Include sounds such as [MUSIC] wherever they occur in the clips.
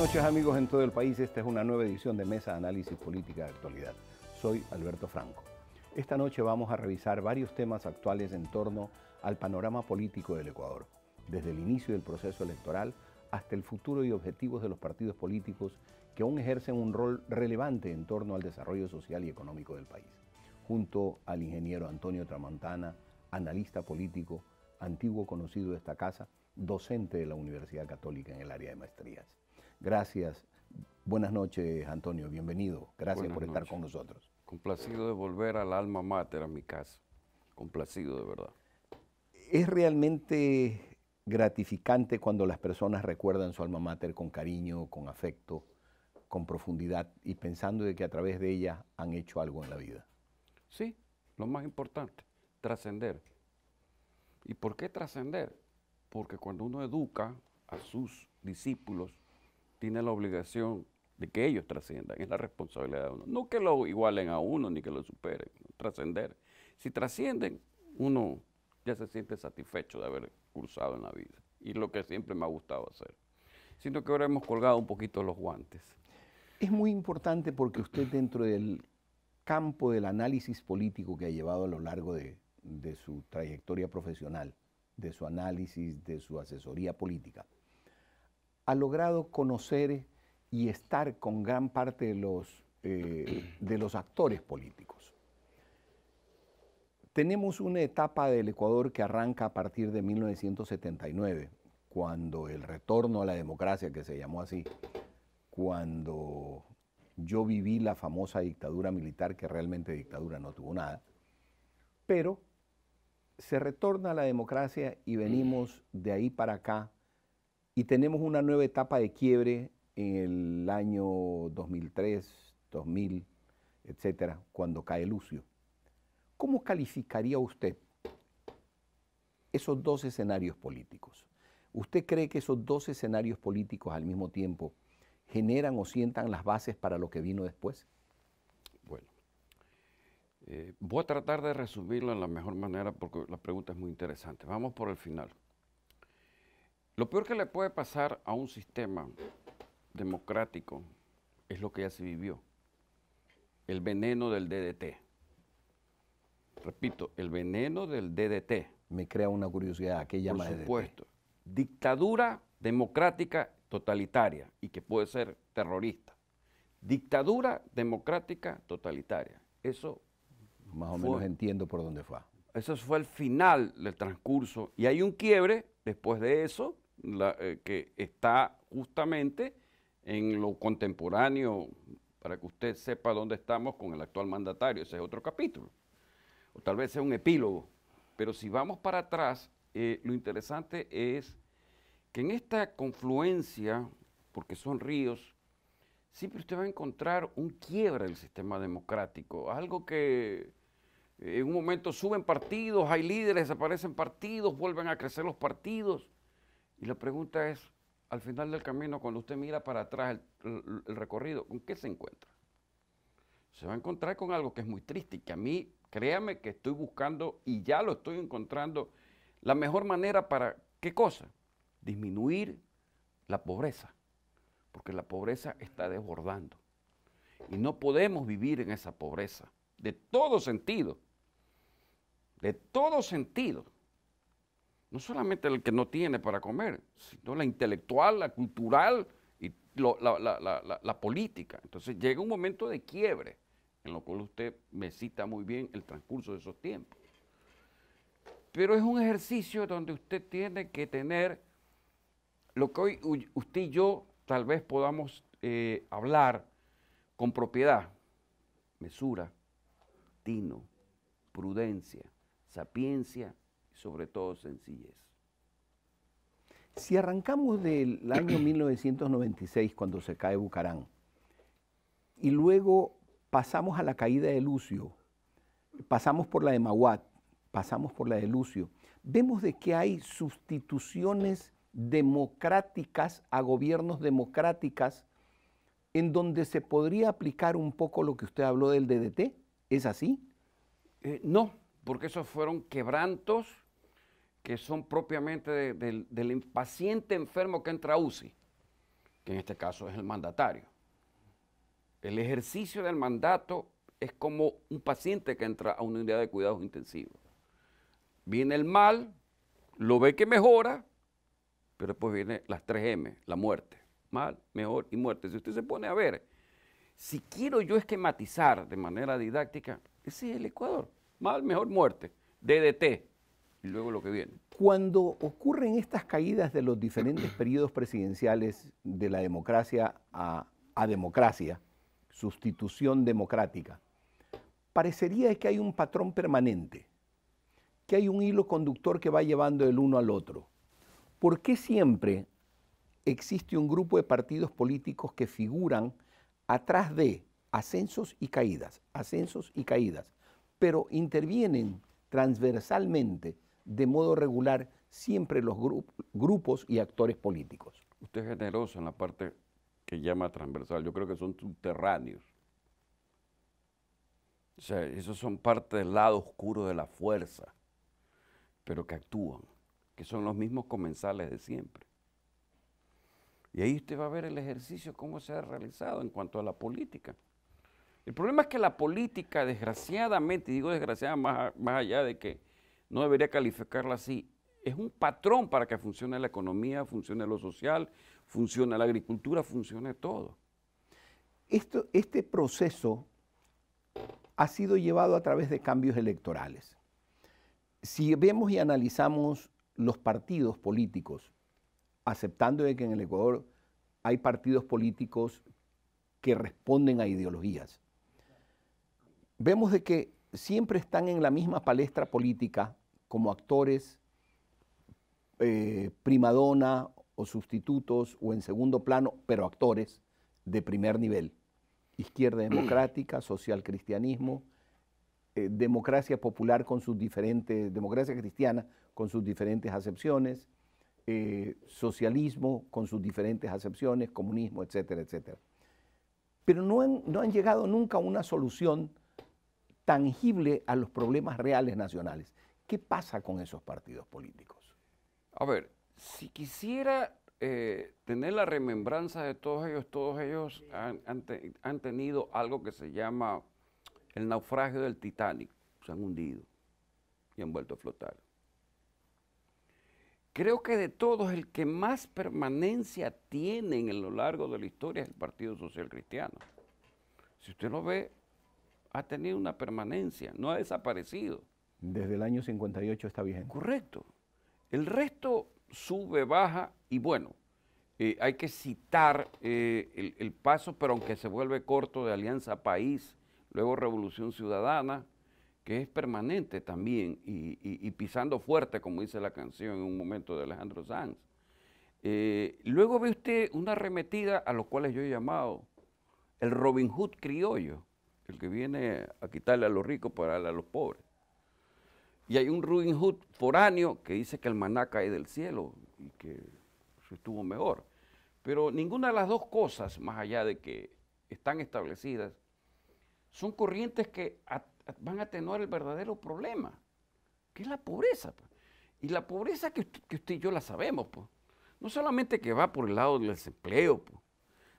noches amigos en todo el país, esta es una nueva edición de Mesa de Análisis Política de Actualidad. Soy Alberto Franco. Esta noche vamos a revisar varios temas actuales en torno al panorama político del Ecuador, desde el inicio del proceso electoral hasta el futuro y objetivos de los partidos políticos que aún ejercen un rol relevante en torno al desarrollo social y económico del país. Junto al ingeniero Antonio Tramontana, analista político, antiguo conocido de esta casa, docente de la Universidad Católica en el área de maestrías. Gracias. Buenas noches, Antonio. Bienvenido. Gracias por estar con nosotros. Complacido de volver al alma mater, a mi casa. Complacido, de verdad. Es realmente gratificante cuando las personas recuerdan su alma mater con cariño, con afecto, con profundidad y pensando de que a través de ella han hecho algo en la vida. Sí, lo más importante, trascender. ¿Y por qué trascender? Porque cuando uno educa a sus discípulos, tiene la obligación de que ellos trasciendan, es la responsabilidad de uno. No que lo igualen a uno ni que lo superen, trascender. Si trascienden, uno ya se siente satisfecho de haber cursado en la vida y lo que siempre me ha gustado hacer. Siento que ahora hemos colgado un poquito los guantes. Es muy importante porque usted dentro del campo del análisis político que ha llevado a lo largo de su trayectoria profesional, de su análisis, de su asesoría política, ha logrado conocer y estar con gran parte de los, eh, de los actores políticos. Tenemos una etapa del Ecuador que arranca a partir de 1979, cuando el retorno a la democracia, que se llamó así, cuando yo viví la famosa dictadura militar, que realmente dictadura no tuvo nada, pero se retorna a la democracia y venimos de ahí para acá y tenemos una nueva etapa de quiebre en el año 2003, 2000, etcétera, cuando cae Lucio. ¿Cómo calificaría usted esos dos escenarios políticos? ¿Usted cree que esos dos escenarios políticos al mismo tiempo generan o sientan las bases para lo que vino después? Bueno, eh, voy a tratar de resumirlo en la mejor manera porque la pregunta es muy interesante. Vamos por el final. Lo peor que le puede pasar a un sistema democrático es lo que ya se vivió, el veneno del DDT. Repito, el veneno del DDT. Me crea una curiosidad, ¿qué llama Por supuesto, dictadura democrática totalitaria y que puede ser terrorista. Dictadura democrática totalitaria. Eso... Más o menos entiendo por dónde fue. Eso fue el final del transcurso y hay un quiebre después de eso eh, que está justamente en lo contemporáneo, para que usted sepa dónde estamos con el actual mandatario, ese es otro capítulo, o tal vez sea un epílogo, pero si vamos para atrás, eh, lo interesante es que en esta confluencia, porque son ríos, siempre usted va a encontrar un quiebra del sistema democrático, algo que eh, en un momento suben partidos, hay líderes, desaparecen partidos, vuelven a crecer los partidos. Y la pregunta es, al final del camino, cuando usted mira para atrás el, recorrido, ¿con qué se encuentra? Se va a encontrar con algo que es muy triste y que a mí, créame que estoy buscando y ya lo estoy encontrando, la mejor manera para, ¿qué cosa? Disminuir la pobreza, porque la pobreza está desbordando y no podemos vivir en esa pobreza, de todo sentido, de todo sentido no solamente el que no tiene para comer, sino la intelectual, la cultural y la, política. Entonces llega un momento de quiebre, en lo cual usted me cita muy bien el transcurso de esos tiempos. Pero es un ejercicio donde usted tiene que tener lo que hoy usted y yo tal vez podamos eh, hablar con propiedad, mesura, tino, prudencia, sapiencia sobre todo sencillez. Si arrancamos del [CLEARS THROAT] año 1996, cuando se cae Bucarán, y luego pasamos a la caída de Lucio, pasamos por la de Mahuat pasamos por la de Lucio, vemos de que hay sustituciones democráticas a gobiernos democráticas en donde se podría aplicar un poco lo que usted habló del DDT. ¿Es así? Eh, no, porque esos fueron quebrantos que son propiamente del paciente enfermo que entra a UCI, que en este caso es el mandatario. El ejercicio del mandato es como un paciente que entra a una unidad de cuidados intensivos. Viene el mal, lo ve que mejora, pero después viene las 3M, la muerte. Mal, mejor y muerte. Si usted se pone a ver, si quiero yo esquematizar de manera didáctica, ese es el Ecuador. Mal, mejor, muerte. DDT, y luego lo que viene. Cuando ocurren estas caídas de los diferentes [CLEARS THROAT] periodos presidenciales de la democracia a, democracia, sustitución democrática, parecería que hay un patrón permanente, que hay un hilo conductor que va llevando el uno al otro. ¿Por qué siempre existe un grupo de partidos políticos que figuran atrás de ascensos y caídas, ascensos y caídas, pero intervienen transversalmente de modo regular siempre los grupos y actores políticos. Usted es generoso en la parte que llama transversal, yo creo que son subterráneos. O sea, esos son parte del lado oscuro de la fuerza, pero que actúan, que son los mismos comensales de siempre. Y ahí usted va a ver el ejercicio, cómo se ha realizado en cuanto a la política. El problema es que la política, desgraciadamente, digo desgraciada más, más allá de que no debería calificarla así. Es un patrón para que funcione la economía, funcione lo social, funcione la agricultura, funcione todo. Esto, este proceso ha sido llevado a través de cambios electorales. Si vemos y analizamos los partidos políticos, aceptando de que en el Ecuador hay partidos políticos que responden a ideologías, vemos de que siempre están en la misma palestra política como actores, eh, primadona o sustitutos o en segundo plano, pero actores de primer nivel. Izquierda [CLEARS THROAT] democrática, social cristianismo, eh, democracia popular con sus diferentes, democracia cristiana con sus diferentes acepciones, eh, socialismo con sus diferentes acepciones, comunismo, etcétera, etcétera. Pero no han, no han llegado nunca a una solución tangible a los problemas reales nacionales. ¿Qué pasa con esos partidos políticos? A ver, si quisiera eh, tener la remembranza de todos ellos, todos ellos han, tenido algo que se llama el naufragio del Titanic. Se han hundido y han vuelto a flotar. Creo que de todos el que más permanencia tiene en lo largo de la historia es el Partido Social Cristiano. Si usted lo ve, ha tenido una permanencia, no ha desaparecido. Desde el año 58 está vigente. Correcto. El resto sube, baja y bueno, eh, hay que citar eh, el, paso, pero aunque se vuelve corto, de Alianza País, luego Revolución Ciudadana, que es permanente también y, pisando fuerte, como dice la canción en un momento de Alejandro Sanz. Eh, luego ve usted una arremetida a los cuales yo he llamado el Robin Hood criollo, el que viene a quitarle a los ricos para darle a los pobres. Y hay un Rubin Hood foráneo que dice que el maná cae del cielo y que se estuvo mejor. Pero ninguna de las dos cosas, más allá de que están establecidas, son corrientes que van a atenuar el verdadero problema, que es la pobreza. Pues. Y la pobreza que usted, y yo la sabemos, pues. no solamente que va por el lado del desempleo, pues.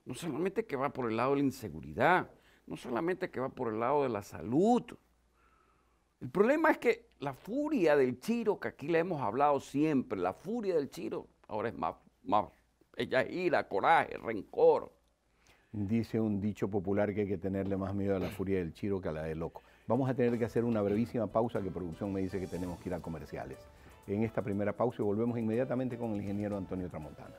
no solamente que va por el lado de la inseguridad, no solamente que va por el lado de la salud, el problema es que la furia del Chiro, que aquí le hemos hablado siempre, la furia del Chiro, ahora es más, más ella es ira, coraje, rencor. Dice un dicho popular que hay que tenerle más miedo a la furia del Chiro que a la de loco. Vamos a tener que hacer una brevísima pausa que producción me dice que tenemos que ir a comerciales. En esta primera pausa y volvemos inmediatamente con el ingeniero Antonio Tramontana.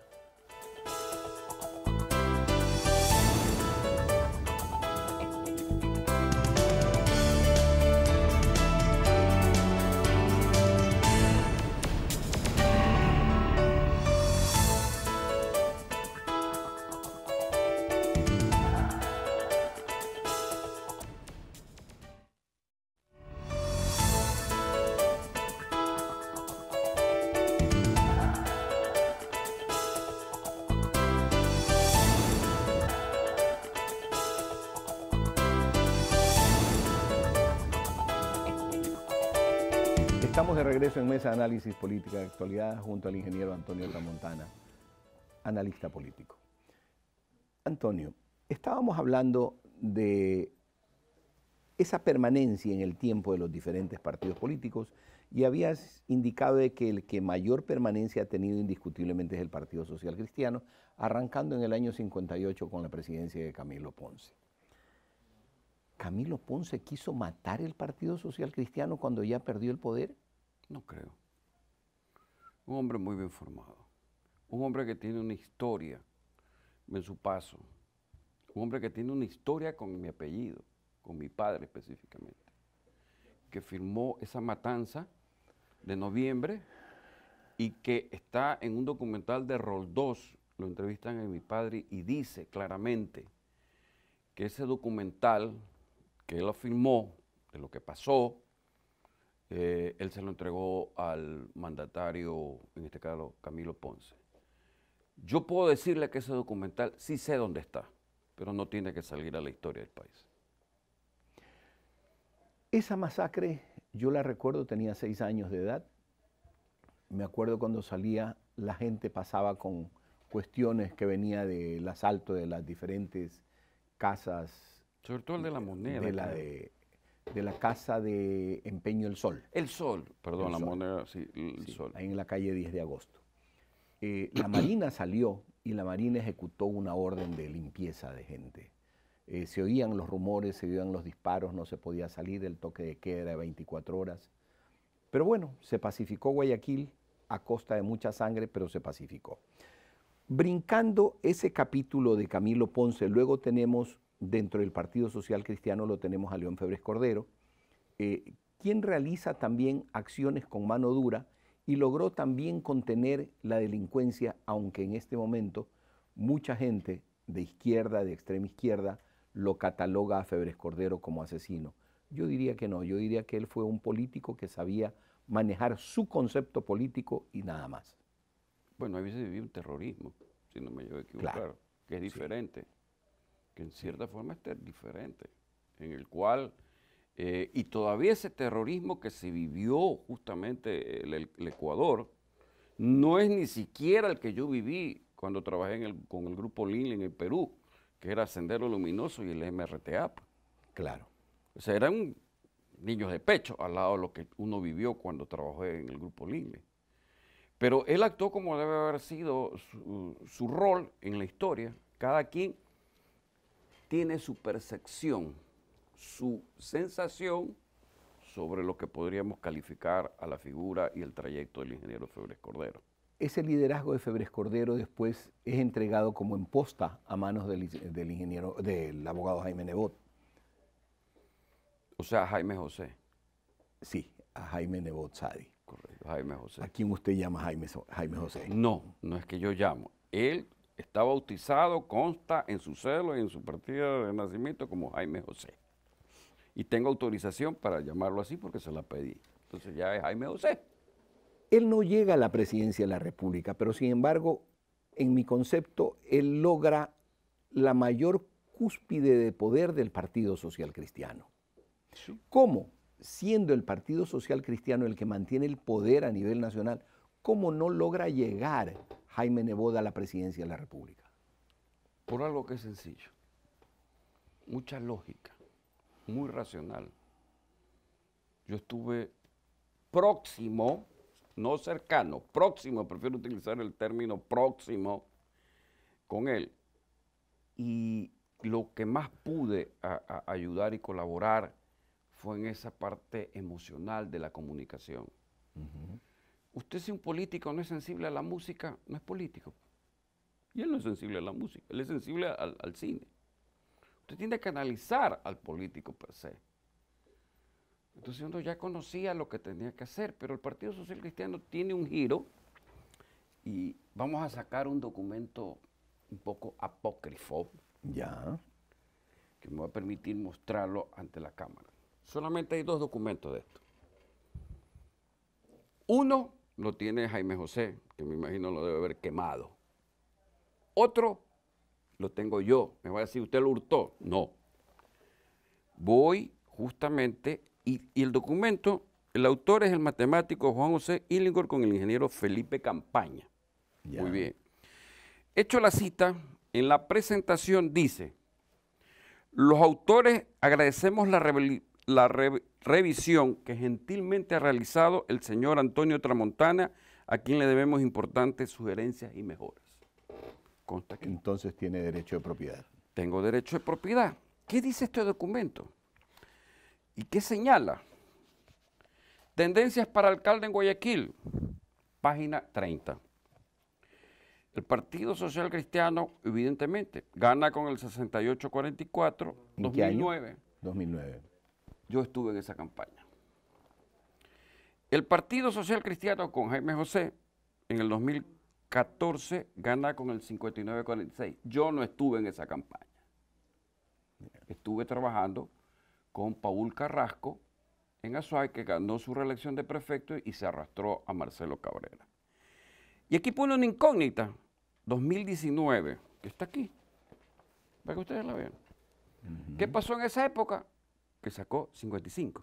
de regreso en Mesa de Análisis Política de Actualidad junto al ingeniero Antonio Ramontana, analista político. Antonio, estábamos hablando de esa permanencia en el tiempo de los diferentes partidos políticos y habías indicado que el que mayor permanencia ha tenido indiscutiblemente es el Partido Social Cristiano, arrancando en el año 58 con la presidencia de Camilo Ponce. Camilo Ponce quiso matar el Partido Social Cristiano cuando ya perdió el poder? No creo. Un hombre muy bien formado. Un hombre que tiene una historia en su paso. Un hombre que tiene una historia con mi apellido, con mi padre específicamente. Que firmó esa matanza de noviembre y que está en un documental de 2. lo entrevistan a mi padre y dice claramente que ese documental que él firmó de lo que pasó, eh, él se lo entregó al mandatario, en este caso Camilo Ponce. Yo puedo decirle que ese documental sí sé dónde está, pero no tiene que salir a la historia del país. Esa masacre, yo la recuerdo, tenía seis años de edad. Me acuerdo cuando salía, la gente pasaba con cuestiones que venía del asalto de las diferentes casas. Sobre todo el de la moneda. De la de de la Casa de Empeño El Sol. El Sol, perdón, la moneda, sí, El Sol. Ahí en la calle 10 de agosto. Eh, la Marina salió y la Marina ejecutó una orden de limpieza de gente. Eh, se oían los rumores, se oían los disparos, no se podía salir, del toque de queda de 24 horas. Pero bueno, se pacificó Guayaquil a costa de mucha sangre, pero se pacificó. Brincando ese capítulo de Camilo Ponce, luego tenemos Dentro del Partido Social Cristiano lo tenemos a León Febres Cordero, eh, quien realiza también acciones con mano dura y logró también contener la delincuencia, aunque en este momento mucha gente de izquierda, de extrema izquierda, lo cataloga a Febres Cordero como asesino. Yo diría que no, yo diría que él fue un político que sabía manejar su concepto político y nada más. Bueno, a veces viví un terrorismo, si no me llevo que es diferente que en cierta forma este es diferente, en el cual, eh, y todavía ese terrorismo que se vivió justamente el, el, Ecuador, no es ni siquiera el que yo viví cuando trabajé con el grupo Lin en el Perú, que era Sendero Luminoso y el MRTAP, pues. Claro. O sea, eran niños de pecho al lado de lo que uno vivió cuando trabajó en el grupo Linle. Pero él actuó como debe haber sido su rol en la historia, cada quien tiene su percepción, su sensación sobre lo que podríamos calificar a la figura y el trayecto del ingeniero Febres Cordero. Ese liderazgo de Febres Cordero después es entregado como en posta a manos del, ingeniero, del abogado Jaime Nebot. O sea, Jaime José. Sí, a Jaime Nebot Sadi. Correcto, Jaime José. ¿A quién usted llama Jaime, Jaime José? No, no es que yo llamo. Él está bautizado, consta en su celo y en su partida de nacimiento como Jaime José. Y tengo autorización para llamarlo así porque se la pedí. Entonces ya es Jaime José. Él no llega a la presidencia de la República, pero sin embargo, en mi concepto, él logra la mayor cúspide de poder del Partido Social Cristiano. ¿Cómo? Siendo el Partido Social Cristiano el que mantiene el poder a nivel nacional, ¿cómo no logra llegar Jaime Neboda a la presidencia de la República? Por algo que es sencillo, mucha lógica, muy racional. Yo estuve próximo, no cercano, próximo, prefiero utilizar el término próximo con él. Y lo que más pude ayudar y colaborar fue en esa parte emocional de la comunicación. Usted si un político no es sensible a la música, no es político. Y él no es sensible a la música, él es sensible al, cine. Usted tiene que analizar al político per se. Entonces uno ya conocía lo que tenía que hacer, pero el Partido Social Cristiano tiene un giro y vamos a sacar un documento un poco apócrifo. Ya. Que me va a permitir mostrarlo ante la Cámara. Solamente hay dos documentos de esto. Uno lo tiene Jaime José, que me imagino lo debe haber quemado. Otro lo tengo yo. Me va a decir, ¿usted lo hurtó? No. Voy justamente, y, el documento, el autor es el matemático Juan José Illingor con el ingeniero Felipe Campaña. Muy bien. Hecho la cita, en la presentación dice, los autores agradecemos la la revisión que gentilmente ha realizado el señor Antonio Tramontana, a quien le debemos importantes sugerencias y mejoras. Entonces tiene derecho de propiedad. Tengo derecho de propiedad. ¿Qué dice este documento? ¿Y qué señala? Tendencias para alcalde en Guayaquil, página 30. El Partido Social Cristiano, evidentemente, gana con el 68-44, 2009. Yo estuve en esa campaña. El Partido Social Cristiano con Jaime José en el 2014 gana con el 59-46. Yo no estuve en esa campaña. Estuve trabajando con Paul Carrasco en Azuay, que ganó su reelección de prefecto y se arrastró a Marcelo Cabrera. Y aquí pone una incógnita, 2019, que está aquí, para que ustedes la vean. ¿Qué pasó en esa época? que sacó 55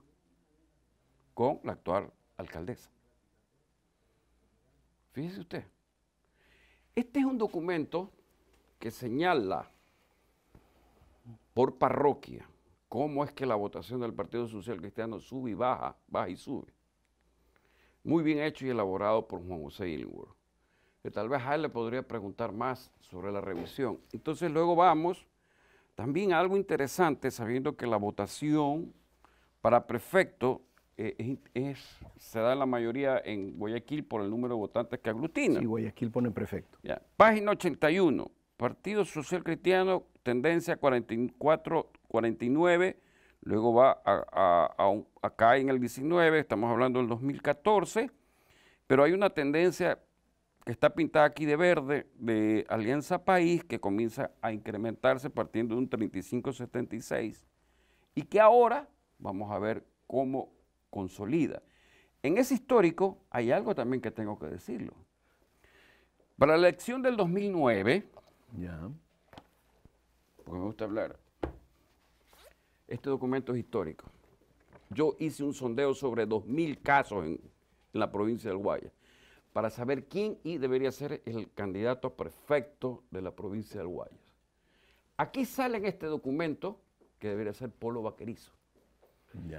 con la actual alcaldesa. Fíjese usted, este es un documento que señala por parroquia cómo es que la votación del Partido Social Cristiano sube y baja, baja y sube. Muy bien hecho y elaborado por Juan José Ilgur. Que eh, tal vez a él le podría preguntar más sobre la revisión. Entonces luego vamos también algo interesante, sabiendo que la votación para prefecto eh, se da la mayoría en Guayaquil por el número de votantes que aglutina. Sí, Guayaquil pone prefecto. Página 81, Partido Social Cristiano, tendencia 44, 49, luego va a, acá en el 19, estamos hablando del 2014, pero hay una tendencia que está pintada aquí de verde, de Alianza País, que comienza a incrementarse partiendo de un 35,76 y que ahora vamos a ver cómo consolida. En ese histórico hay algo también que tengo que decirlo. Para la elección del 2009, porque me gusta hablar, este documento es histórico. Yo hice un sondeo sobre 2.000 casos en, la provincia del Guaya para saber quién y debería ser el candidato perfecto de la provincia del Guayas. Aquí sale en este documento que debería ser Polo Vaquerizo.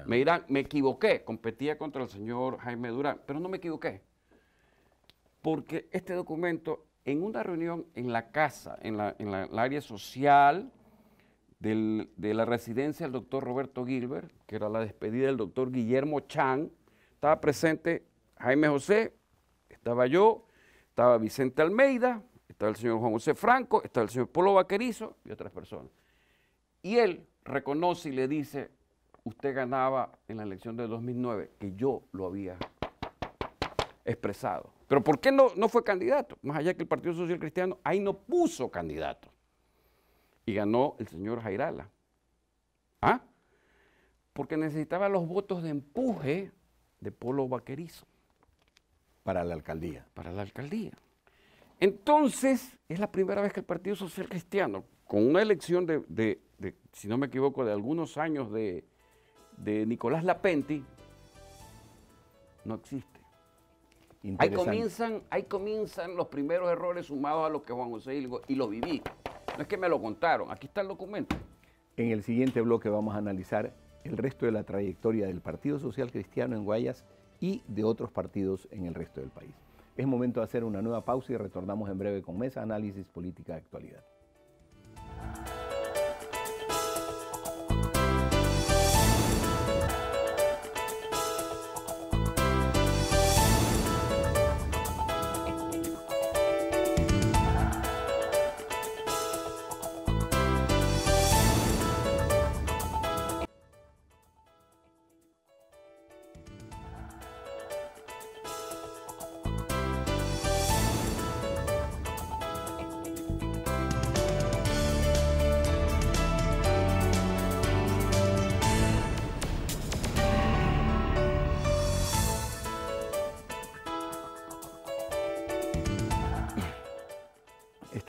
Me dirán, me equivoqué, competía contra el señor Jaime Durán, pero no me equivoqué, porque este documento en una reunión en la casa, en la, área social de la residencia del doctor Roberto Gilbert, que era la despedida del doctor Guillermo Chan, estaba presente Jaime José, estaba yo, estaba Vicente Almeida, estaba el señor Juan José Franco, estaba el señor Polo Vaquerizo y otras personas. Y él reconoce y le dice, usted ganaba en la elección de 2009, que yo lo había expresado. Pero ¿por qué no, no fue candidato? Más allá que el Partido Social Cristiano, ahí no puso candidato. Y ganó el señor Jairala. ¿Ah? Porque necesitaba los votos de empuje de Polo Vaquerizo. Para la alcaldía. Para la alcaldía. Entonces, es la primera vez que el Partido Social Cristiano, con una elección de, si no me equivoco, de algunos años de, Nicolás Lapenti, no existe. Ahí comienzan, ahí comienzan los primeros errores sumados a lo que Juan José Hilgo, y lo viví. No es que me lo contaron, aquí está el documento. En el siguiente bloque vamos a analizar el resto de la trayectoria del Partido Social Cristiano en Guayas y de otros partidos en el resto del país. Es momento de hacer una nueva pausa y retornamos en breve con Mesa Análisis Política de Actualidad.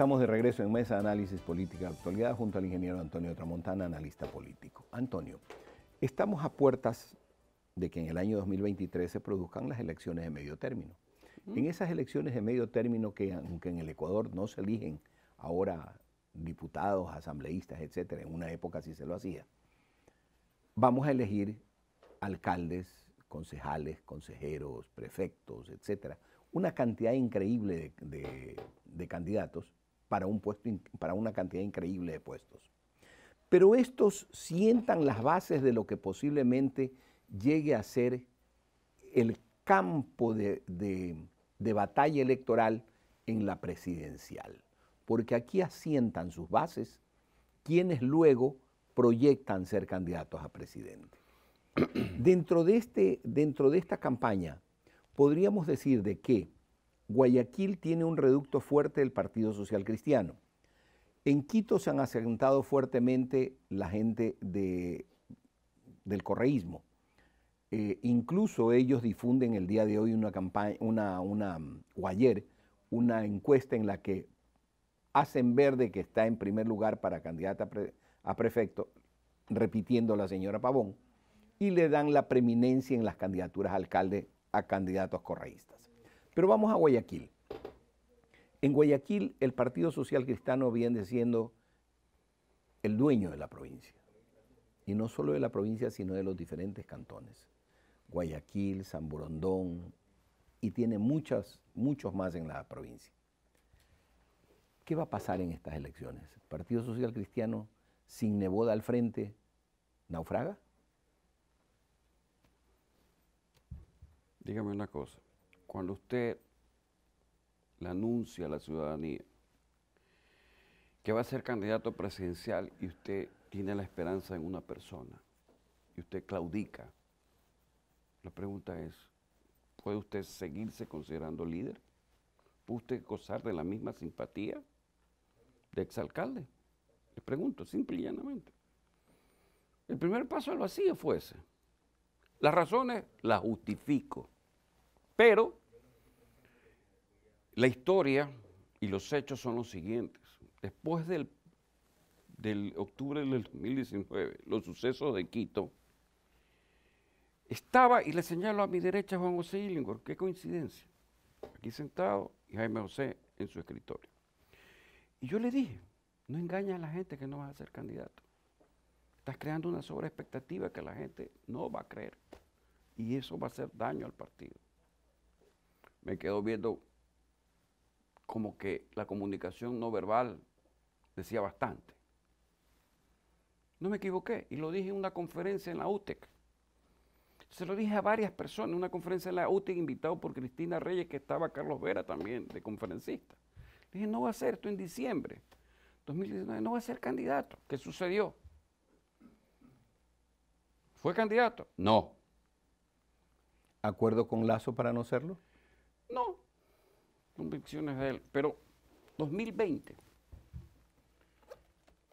Estamos de regreso en Mesa de Análisis Política de Actualidad junto al ingeniero Antonio Tramontana, analista político. Antonio, estamos a puertas de que en el año 2023 se produzcan las elecciones de medio término. En esas elecciones de medio término, que aunque en el Ecuador no se eligen ahora diputados, asambleístas, etcétera, en una época sí se lo hacía, vamos a elegir alcaldes, concejales, consejeros, prefectos, etc., una cantidad increíble de, candidatos para, un puesto, para una cantidad increíble de puestos. Pero estos sientan las bases de lo que posiblemente llegue a ser el campo de, batalla electoral en la presidencial, porque aquí asientan sus bases quienes luego proyectan ser candidatos a presidente. [CLEARS THROAT] dentro, de este, dentro de esta campaña, podríamos decir de que Guayaquil tiene un reducto fuerte del Partido Social Cristiano. En Quito se han asentado fuertemente la gente del correísmo. Eh, incluso ellos difunden el día de hoy una campaña, una, o ayer, una encuesta en la que hacen ver de que está en primer lugar para candidata a prefecto, repitiendo la señora Pavón, y le dan la preeminencia en las candidaturas a alcalde a candidatos correístas. Pero vamos a Guayaquil. En Guayaquil el Partido Social Cristiano viene siendo el dueño de la provincia. Y no solo de la provincia, sino de los diferentes cantones. Guayaquil, San Borondón, y tiene muchas, muchos más en la provincia. ¿Qué va a pasar en estas elecciones? ¿El Partido Social Cristiano, sin Neboda al frente, naufraga? Dígame una cosa cuando usted le anuncia a la ciudadanía que va a ser candidato presidencial y usted tiene la esperanza en una persona y usted claudica, la pregunta es, ¿puede usted seguirse considerando líder? ¿Puede usted gozar de la misma simpatía de exalcalde? Le pregunto, simple y llanamente. El primer paso al vacío fue ese. Las razones las justifico, pero la historia y los hechos son los siguientes. Después del, octubre del 2019, los sucesos de Quito, estaba, y le señalo a mi derecha Juan José Illingor, qué coincidencia, aquí sentado y Jaime José en su escritorio. Y yo le dije, no engañes a la gente que no vas a ser candidato. Estás creando una sobreexpectativa que la gente no va a creer. Y eso va a hacer daño al partido. Me quedo viendo como que la comunicación no verbal decía bastante. No me equivoqué y lo dije en una conferencia en la UTEC. Se lo dije a varias personas, en una conferencia en la UTEC invitado por Cristina Reyes, que estaba Carlos Vera también de conferencista. Le dije, no va a ser esto en diciembre 2019, no va a ser candidato. ¿Qué sucedió? ¿Fue candidato? No. ¿Acuerdo con Lazo para no serlo? No, convicciones de él. Pero 2020,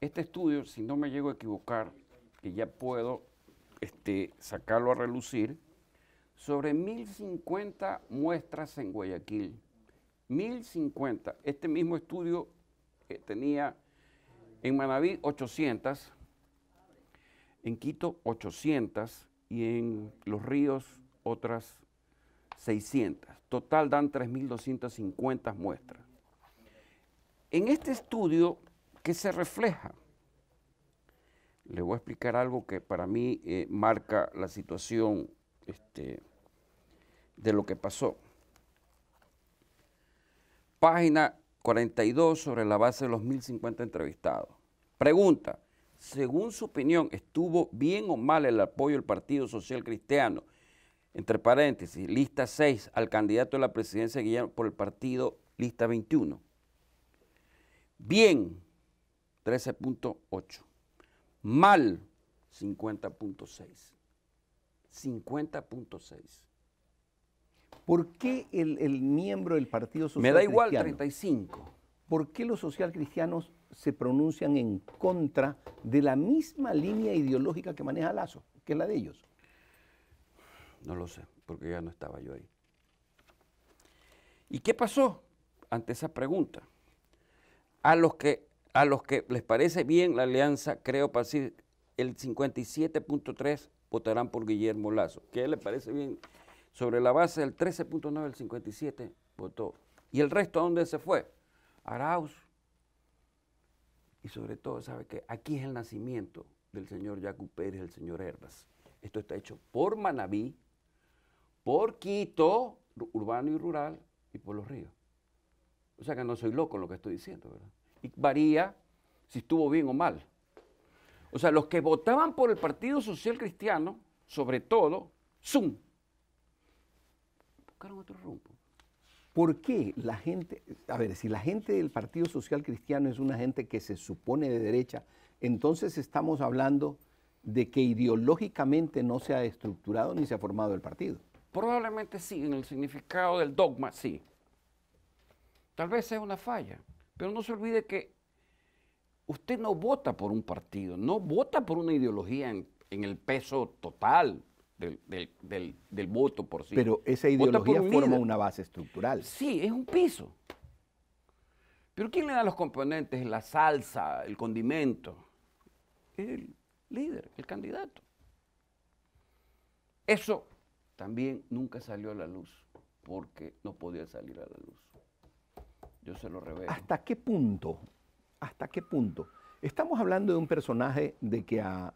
este estudio, si no me llego a equivocar, que ya puedo este, sacarlo a relucir, sobre 1050 muestras en Guayaquil. 1050. Este mismo estudio eh, tenía en Manaví 800, en Quito 800 y en Los Ríos otras 600. Total dan 3.250 muestras. En este estudio, ¿qué se refleja? Le voy a explicar algo que para mí eh, marca la situación este, de lo que pasó. Página 42 sobre la base de los 1050 entrevistados. Pregunta, según su opinión, ¿estuvo bien o mal el apoyo del Partido Social Cristiano entre paréntesis, lista 6 al candidato de la presidencia Guillermo por el partido, lista 21. Bien, 13.8. Mal, 50.6. 50.6. ¿Por qué el, miembro del Partido Social Me da igual 35. ¿Por qué los socialcristianos se pronuncian en contra de la misma línea ideológica que maneja Lazo, que es la de ellos? No lo sé, porque ya no estaba yo ahí. ¿Y qué pasó ante esa pregunta? A los que, a los que les parece bien la alianza, creo, para decir, el 57.3 votarán por Guillermo Lazo. ¿Qué les parece bien? Sobre la base del 13.9 el 57 votó. ¿Y el resto a dónde se fue? Arauz. Y sobre todo, ¿sabe que Aquí es el nacimiento del señor Jacob Pérez, el señor Herbas. Esto está hecho por Manabí por Quito, urbano y rural, y por los ríos. O sea que no soy loco en lo que estoy diciendo, ¿verdad? Y varía si estuvo bien o mal. O sea, los que votaban por el Partido Social Cristiano, sobre todo, ¡zum! buscaron otro rumbo. ¿Por qué la gente, a ver, si la gente del Partido Social Cristiano es una gente que se supone de derecha, entonces estamos hablando de que ideológicamente no se ha estructurado ni se ha formado el partido. Probablemente sí, en el significado del dogma, sí. Tal vez sea una falla, pero no se olvide que usted no vota por un partido, no vota por una ideología en, el peso total del, voto por sí. Pero esa ideología forma una base estructural. Sí, es un piso. Pero ¿quién le da los componentes, la salsa, el condimento? El líder, el candidato. Eso también nunca salió a la luz, porque no podía salir a la luz. Yo se lo revelo. ¿Hasta qué punto? ¿Hasta qué punto? Estamos hablando de un personaje de que ha,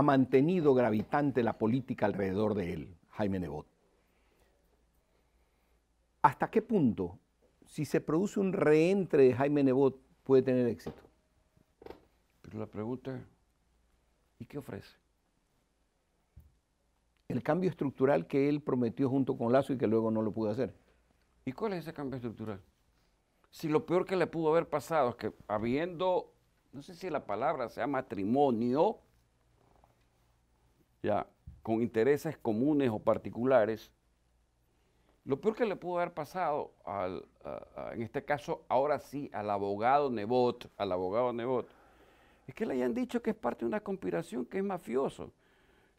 mantenido gravitante la política alrededor de él, Jaime Nebot. ¿Hasta qué punto, si se produce un reentre de Jaime Nebot, puede tener éxito? Pero la pregunta, es, ¿y qué ofrece? el cambio estructural que él prometió junto con Lazo y que luego no lo pudo hacer. ¿Y cuál es ese cambio estructural? Si lo peor que le pudo haber pasado es que habiendo, no sé si la palabra sea matrimonio, ya, con intereses comunes o particulares, lo peor que le pudo haber pasado, al, en este caso, ahora sí, al abogado Nebot, al abogado Nebot, es que le hayan dicho que es parte de una conspiración, que es mafioso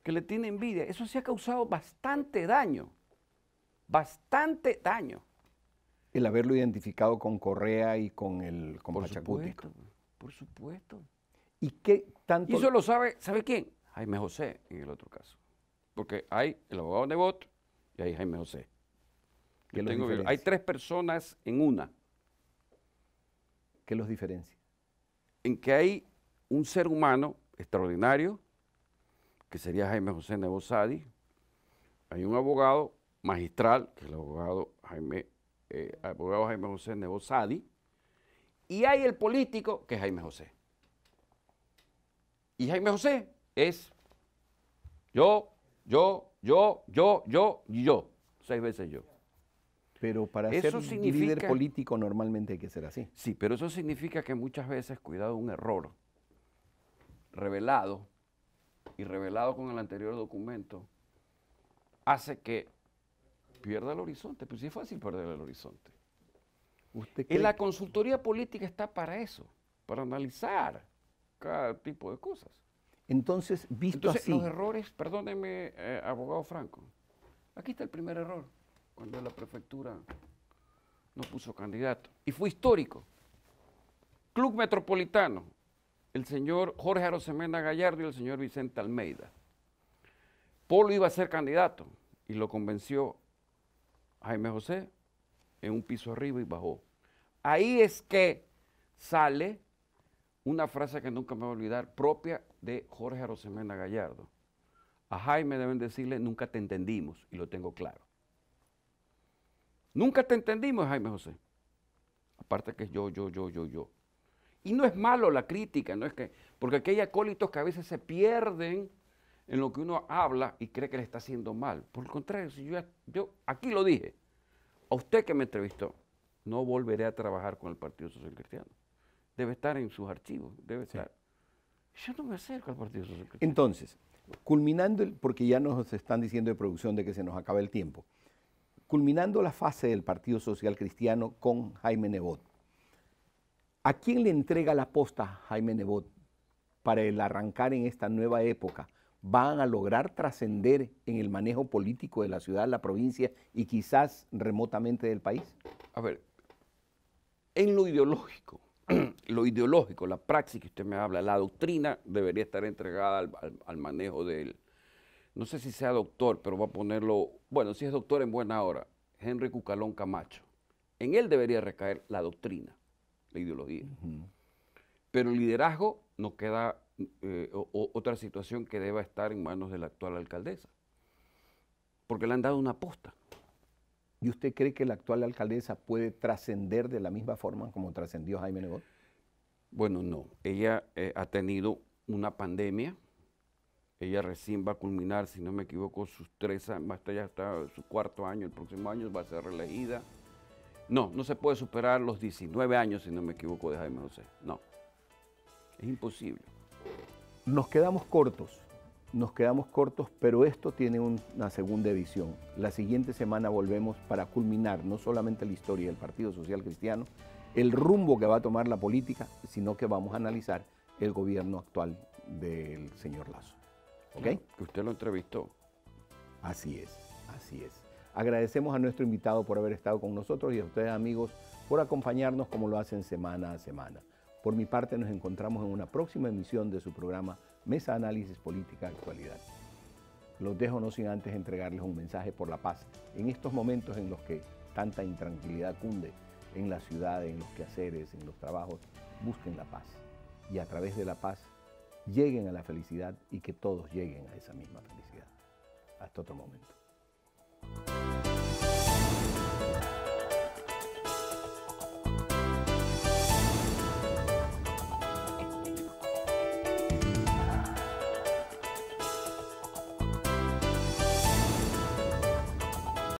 que le tiene envidia, eso sí ha causado bastante daño, bastante daño. El haberlo identificado con Correa y con el con por Supuesto, por supuesto. ¿Y qué tanto? Y eso lo sabe, ¿sabe quién? Jaime José en el otro caso. Porque hay el abogado Nevot y hay Jaime José. hay tres personas en una. ¿Qué los diferencia? En que hay un ser humano extraordinario que sería Jaime José Nebosadi. Hay un abogado magistral, que es el abogado Jaime, eh, abogado Jaime José Nebosadi. Y hay el político, que es Jaime José. Y Jaime José es yo, yo, yo, yo, yo y yo. Seis veces yo. Pero para ser un líder político normalmente hay que ser así. Sí, pero eso significa que muchas veces, cuidado, un error revelado y revelado con el anterior documento, hace que pierda el horizonte. Pues sí es fácil perder el horizonte. ¿Usted y la consultoría política está para eso, para analizar cada tipo de cosas. Entonces, visto Entonces, así... Los errores, perdóneme, eh, abogado Franco. Aquí está el primer error, cuando la prefectura no puso candidato. Y fue histórico. Club Metropolitano, el señor Jorge Arosemena Gallardo y el señor Vicente Almeida. Polo iba a ser candidato y lo convenció Jaime José en un piso arriba y bajó. Ahí es que sale una frase que nunca me voy a olvidar, propia de Jorge Arosemena Gallardo. A Jaime deben decirle, nunca te entendimos, y lo tengo claro. Nunca te entendimos, Jaime José. Aparte que yo, yo, yo, yo, yo. Y no es malo la crítica, no es que, porque aquí hay acólitos que a veces se pierden en lo que uno habla y cree que le está haciendo mal. Por el contrario, si yo, yo aquí lo dije, a usted que me entrevistó, no volveré a trabajar con el Partido Social Cristiano. Debe estar en sus archivos, debe estar. Yo no me acerco al Partido Social Cristiano. Entonces, culminando, porque ya nos están diciendo de producción de que se nos acaba el tiempo, culminando la fase del Partido Social Cristiano con Jaime Nebot, ¿A quién le entrega la posta Jaime Nebot para el arrancar en esta nueva época? ¿Van a lograr trascender en el manejo político de la ciudad, la provincia y quizás remotamente del país? A ver, en lo ideológico, [CLEARS THROAT] lo ideológico, la praxis que usted me habla, la doctrina debería estar entregada al, manejo de manejo del, no sé si sea doctor, pero va a ponerlo, bueno, si es doctor en buena hora, Henry Cucalón Camacho. En él debería recaer la doctrina la ideología. Pero el liderazgo no queda eh, otra situación que deba estar en manos de la actual alcaldesa, porque le han dado una aposta ¿Y usted cree que la actual alcaldesa puede trascender de la misma forma como trascendió Jaime Nebot? Bueno, no. Ella eh, ha tenido una pandemia. Ella recién va a culminar, si no me equivoco, sus tres años, ya está su cuarto año, el próximo año va a ser reelegida. No, no se puede superar los 19 años, si no me equivoco, de Jaime José. No, es imposible. Nos quedamos cortos, nos quedamos cortos, pero esto tiene una segunda edición. La siguiente semana volvemos para culminar no solamente la historia del Partido Social Cristiano, el rumbo que va a tomar la política, sino que vamos a analizar el gobierno actual del señor Lazo. ¿Ok? Que usted lo entrevistó. Así es, así es. Agradecemos a nuestro invitado por haber estado con nosotros y a ustedes amigos por acompañarnos como lo hacen semana a semana. Por mi parte nos encontramos en una próxima emisión de su programa Mesa Análisis Política Actualidad. Los dejo no sin antes entregarles un mensaje por la paz en estos momentos en los que tanta intranquilidad cunde en la ciudad, en los quehaceres, en los trabajos. Busquen la paz y a través de la paz lleguen a la felicidad y que todos lleguen a esa misma felicidad. Hasta otro momento.